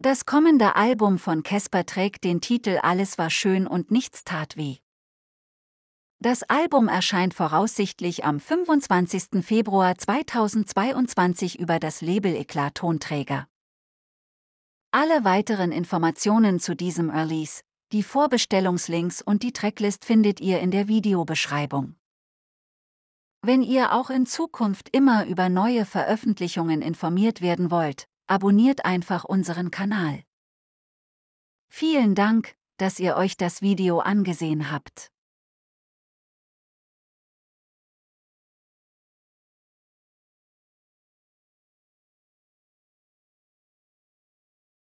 Das kommende Album von Casper trägt den Titel Alles war schön und nichts tat weh. Das Album erscheint voraussichtlich am 25. Februar 2022 über das Label Eklat Tonträger. Alle weiteren Informationen zu diesem Release, die Vorbestellungslinks und die Tracklist findet ihr in der Videobeschreibung. Wenn ihr auch in Zukunft immer über neue Veröffentlichungen informiert werden wollt, abonniert einfach unseren Kanal. Vielen Dank, dass ihr euch das Video angesehen habt.